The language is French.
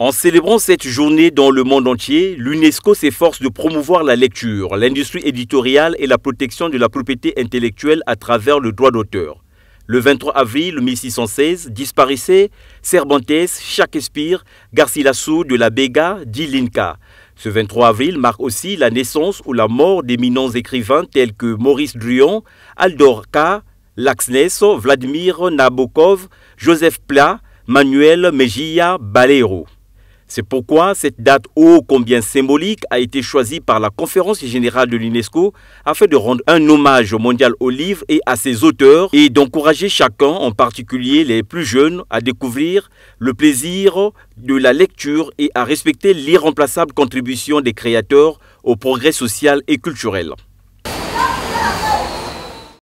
En célébrant cette journée dans le monde entier, l'UNESCO s'efforce de promouvoir la lecture, l'industrie éditoriale et la protection de la propriété intellectuelle à travers le droit d'auteur. Le 23 avril 1616 disparaissaient Cervantes, Shakespeare, Garcilasso de la Vega, d'Ilinka. Ce 23 avril marque aussi la naissance ou la mort d'éminents écrivains tels que Maurice Druon, Aldor K, Laxness, Vladimir Nabokov, Joseph Pla, Manuel Mejia Balero. C'est pourquoi cette date ô combien symbolique a été choisie par la conférence générale de l'UNESCO afin de rendre un hommage mondial aux livres et à ses auteurs et d'encourager chacun, en particulier les plus jeunes, à découvrir le plaisir de la lecture et à respecter l'irremplaçable contribution des créateurs au progrès social et culturel.